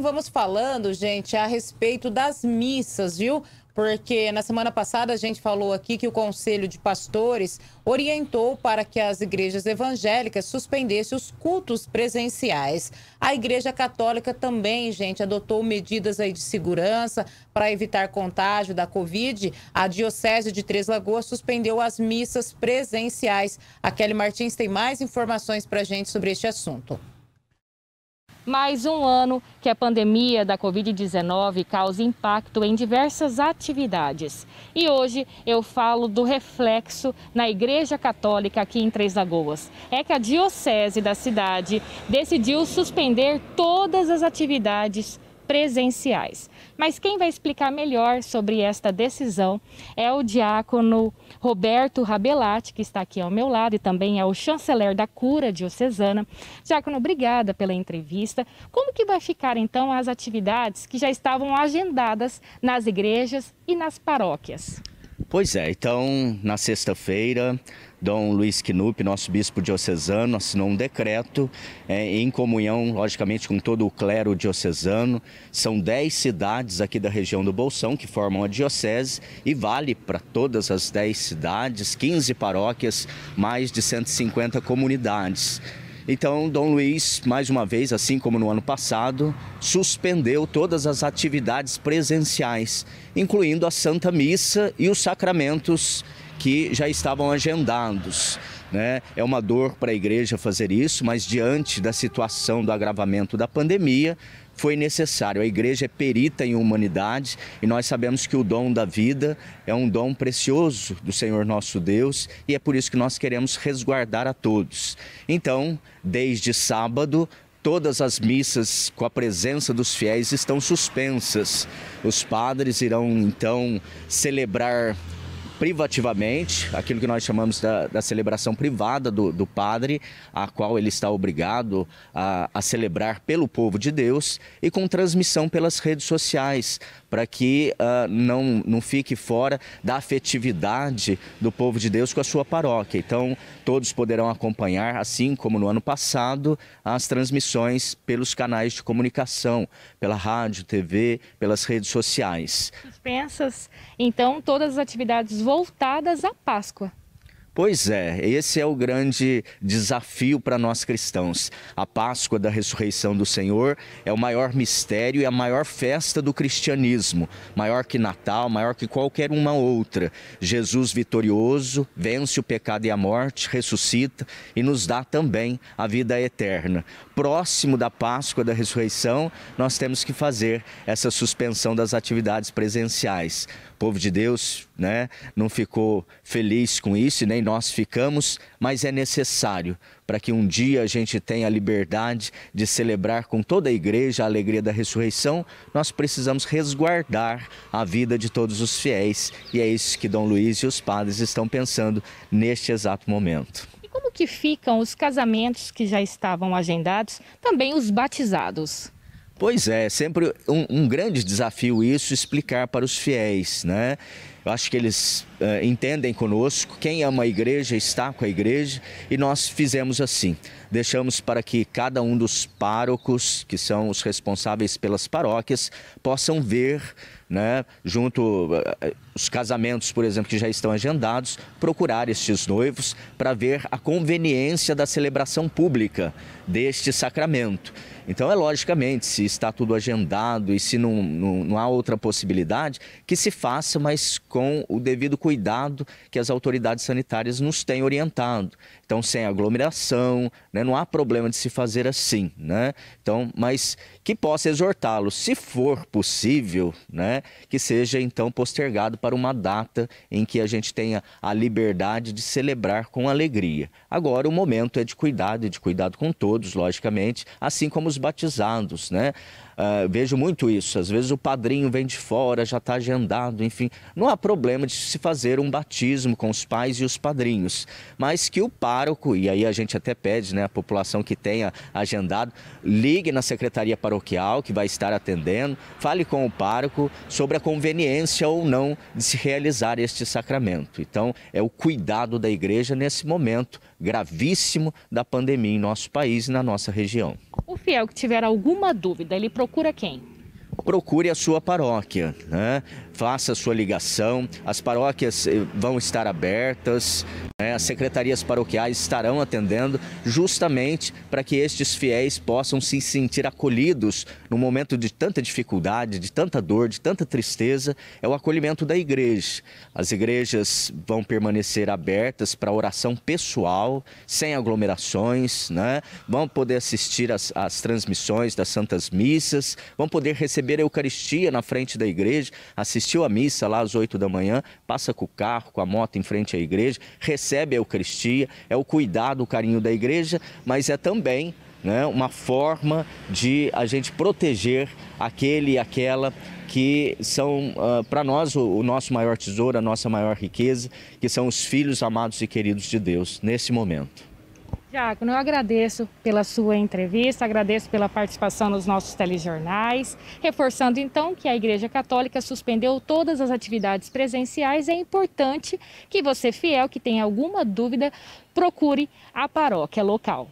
Vamos falando, gente, a respeito das missas, viu? Porque na semana passada a gente falou aqui que o Conselho de Pastores orientou para que as igrejas evangélicas suspendessem os cultos presenciais. A Igreja Católica também, gente, adotou medidas aí de segurança para evitar contágio da Covid. A Diocese de Três Lagoas suspendeu as missas presenciais. A Kelly Martins tem mais informações para a gente sobre este assunto mais um ano que a pandemia da Covid-19 causa impacto em diversas atividades. E hoje eu falo do reflexo na Igreja Católica aqui em Três Lagoas. É que a Diocese da cidade decidiu suspender todas as atividades presenciais. Mas quem vai explicar melhor sobre esta decisão é o diácono Roberto Rabelati, que está aqui ao meu lado e também é o chanceler da cura diocesana. Diácono, obrigada pela entrevista. Como que vai ficar então as atividades que já estavam agendadas nas igrejas e nas paróquias? Pois é, então na sexta-feira Dom Luiz Knupp, nosso bispo diocesano, assinou um decreto é, em comunhão, logicamente, com todo o clero diocesano. São dez cidades aqui da região do Bolsão que formam a diocese e vale para todas as dez cidades, 15 paróquias, mais de 150 comunidades. Então, Dom Luiz, mais uma vez, assim como no ano passado, suspendeu todas as atividades presenciais, incluindo a Santa Missa e os sacramentos que já estavam agendados. Né? É uma dor para a igreja fazer isso, mas diante da situação do agravamento da pandemia, foi necessário. A igreja é perita em humanidade e nós sabemos que o dom da vida é um dom precioso do Senhor nosso Deus e é por isso que nós queremos resguardar a todos. Então, desde sábado, todas as missas com a presença dos fiéis estão suspensas. Os padres irão então celebrar privativamente, aquilo que nós chamamos da, da celebração privada do, do, padre, a qual ele está obrigado a, a, celebrar pelo povo de Deus, e com transmissão pelas redes sociais, para que uh, não, não fique fora da afetividade do povo de Deus com a sua paróquia. Então, todos poderão acompanhar, assim como no ano passado, as transmissões pelos canais de comunicação, pela rádio, TV, pelas redes sociais. Suspensas, então, todas as atividades voltadas à Páscoa. Pois é, esse é o grande desafio para nós cristãos. A Páscoa da ressurreição do Senhor é o maior mistério e a maior festa do cristianismo, maior que Natal, maior que qualquer uma outra. Jesus vitorioso vence o pecado e a morte, ressuscita e nos dá também a vida eterna. Próximo da Páscoa da ressurreição, nós temos que fazer essa suspensão das atividades presenciais povo de Deus né, não ficou feliz com isso, e nem nós ficamos, mas é necessário para que um dia a gente tenha a liberdade de celebrar com toda a igreja a alegria da ressurreição, nós precisamos resguardar a vida de todos os fiéis. E é isso que Dom Luiz e os padres estão pensando neste exato momento. E como que ficam os casamentos que já estavam agendados, também os batizados? Pois é, sempre um, um grande desafio isso, explicar para os fiéis, né? Eu acho que eles uh, entendem conosco. Quem ama a igreja está com a igreja e nós fizemos assim. Deixamos para que cada um dos párocos, que são os responsáveis pelas paróquias, possam ver, né, junto uh, os casamentos, por exemplo, que já estão agendados, procurar estes noivos para ver a conveniência da celebração pública deste sacramento. Então é logicamente, se está tudo agendado e se não, não, não há outra possibilidade, que se faça, mas com com o devido cuidado que as autoridades sanitárias nos têm orientado. Então, sem aglomeração, né? não há problema de se fazer assim. Né? Então, mas que possa exortá-lo, se for possível, né? que seja então postergado para uma data em que a gente tenha a liberdade de celebrar com alegria. Agora, o momento é de cuidado e de cuidado com todos, logicamente, assim como os batizados. Né? Uh, vejo muito isso. Às vezes o padrinho vem de fora, já está agendado, enfim. Não há problema de se fazer um batismo com os pais e os padrinhos, mas que o pároco, e aí a gente até pede, né, a população que tenha agendado, ligue na secretaria paroquial que vai estar atendendo, fale com o pároco sobre a conveniência ou não de se realizar este sacramento. Então, é o cuidado da igreja nesse momento gravíssimo da pandemia em nosso país e na nossa região. O fiel que tiver alguma dúvida, ele procura quem? procure a sua paróquia. Né? faça a sua ligação. As paróquias eh, vão estar abertas, né? as secretarias paroquiais estarão atendendo, justamente para que estes fiéis possam se sentir acolhidos no momento de tanta dificuldade, de tanta dor, de tanta tristeza. É o acolhimento da igreja. As igrejas vão permanecer abertas para oração pessoal, sem aglomerações, né? vão poder assistir às as, as transmissões das Santas Missas, vão poder receber a Eucaristia na frente da igreja, assistir assistiu a missa lá às 8 da manhã, passa com o carro, com a moto em frente à igreja, recebe a Eucaristia, é o cuidado, o carinho da igreja, mas é também né, uma forma de a gente proteger aquele e aquela que são uh, ah, para nós o, o, nosso maior tesouro, a nossa maior riqueza, que são os filhos amados e queridos de Deus nesse momento. Tiago, eu agradeço pela sua entrevista, agradeço pela participação nos nossos telejornais, reforçando então que a Igreja Católica suspendeu todas as atividades presenciais. É importante que você, fiel, que tenha alguma dúvida, procure a paróquia local.